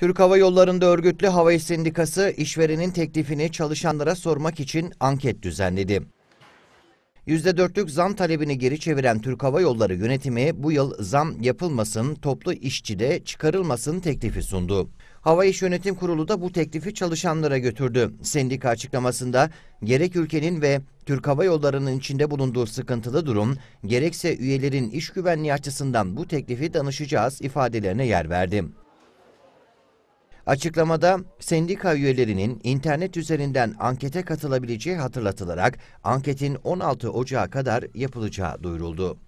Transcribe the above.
Türk Hava Yolları'nda örgütlü Hava İş Sendikası işverenin teklifini çalışanlara sormak için anket düzenledi. %4'lük zam talebini geri çeviren Türk Hava Yolları yönetimi bu yıl zam yapılmasın, toplu işçide çıkarılmasın teklifi sundu. Hava İş Yönetim Kurulu da bu teklifi çalışanlara götürdü. Sendika açıklamasında gerek ülkenin ve Türk Hava Yolları'nın içinde bulunduğu sıkıntılı durum, gerekse üyelerin iş güvenliği açısından bu teklifi danışacağız ifadelerine yer verdi. Açıklamada sendika üyelerinin internet üzerinden ankete katılabileceği hatırlatılarak anketin 16 Ocağı kadar yapılacağı duyuruldu.